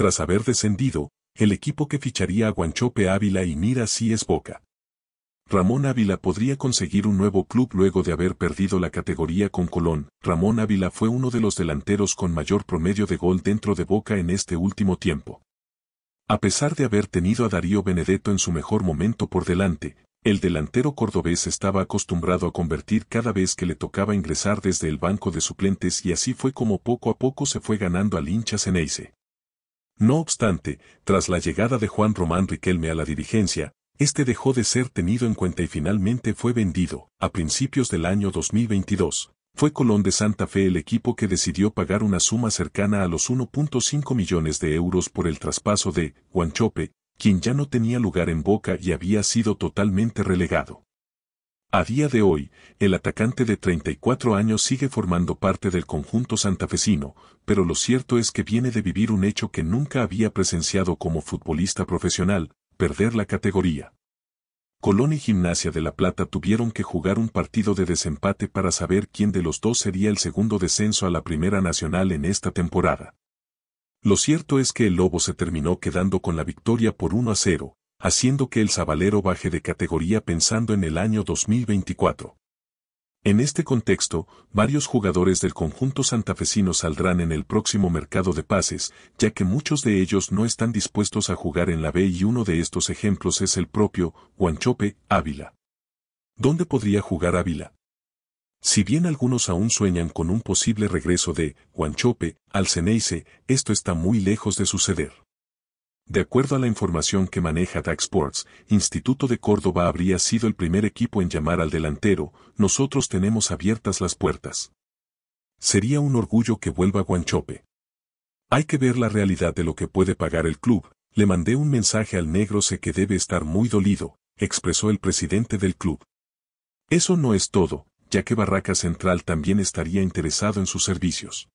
tras haber descendido, el equipo que ficharía a Guanchope Ávila y Mira si es Boca. Ramón Ávila podría conseguir un nuevo club luego de haber perdido la categoría con Colón. Ramón Ávila fue uno de los delanteros con mayor promedio de gol dentro de Boca en este último tiempo. A pesar de haber tenido a Darío Benedetto en su mejor momento por delante, el delantero cordobés estaba acostumbrado a convertir cada vez que le tocaba ingresar desde el banco de suplentes y así fue como poco a poco se fue ganando al hincha Ceneice. No obstante, tras la llegada de Juan Román Riquelme a la dirigencia, este dejó de ser tenido en cuenta y finalmente fue vendido, a principios del año 2022. Fue Colón de Santa Fe el equipo que decidió pagar una suma cercana a los 1.5 millones de euros por el traspaso de Guanchope, quien ya no tenía lugar en Boca y había sido totalmente relegado. A día de hoy, el atacante de 34 años sigue formando parte del conjunto santafesino, pero lo cierto es que viene de vivir un hecho que nunca había presenciado como futbolista profesional, perder la categoría. Colón y Gimnasia de La Plata tuvieron que jugar un partido de desempate para saber quién de los dos sería el segundo descenso a la Primera Nacional en esta temporada. Lo cierto es que el Lobo se terminó quedando con la victoria por 1 a 0, haciendo que el sabalero baje de categoría pensando en el año 2024. En este contexto, varios jugadores del conjunto santafesino saldrán en el próximo mercado de pases, ya que muchos de ellos no están dispuestos a jugar en la B y uno de estos ejemplos es el propio Guanchope Ávila. ¿Dónde podría jugar Ávila? Si bien algunos aún sueñan con un posible regreso de Guanchope al Ceneice, esto está muy lejos de suceder. De acuerdo a la información que maneja DAX Sports, Instituto de Córdoba habría sido el primer equipo en llamar al delantero, nosotros tenemos abiertas las puertas. Sería un orgullo que vuelva Guanchope. Hay que ver la realidad de lo que puede pagar el club, le mandé un mensaje al negro sé que debe estar muy dolido, expresó el presidente del club. Eso no es todo, ya que Barraca Central también estaría interesado en sus servicios.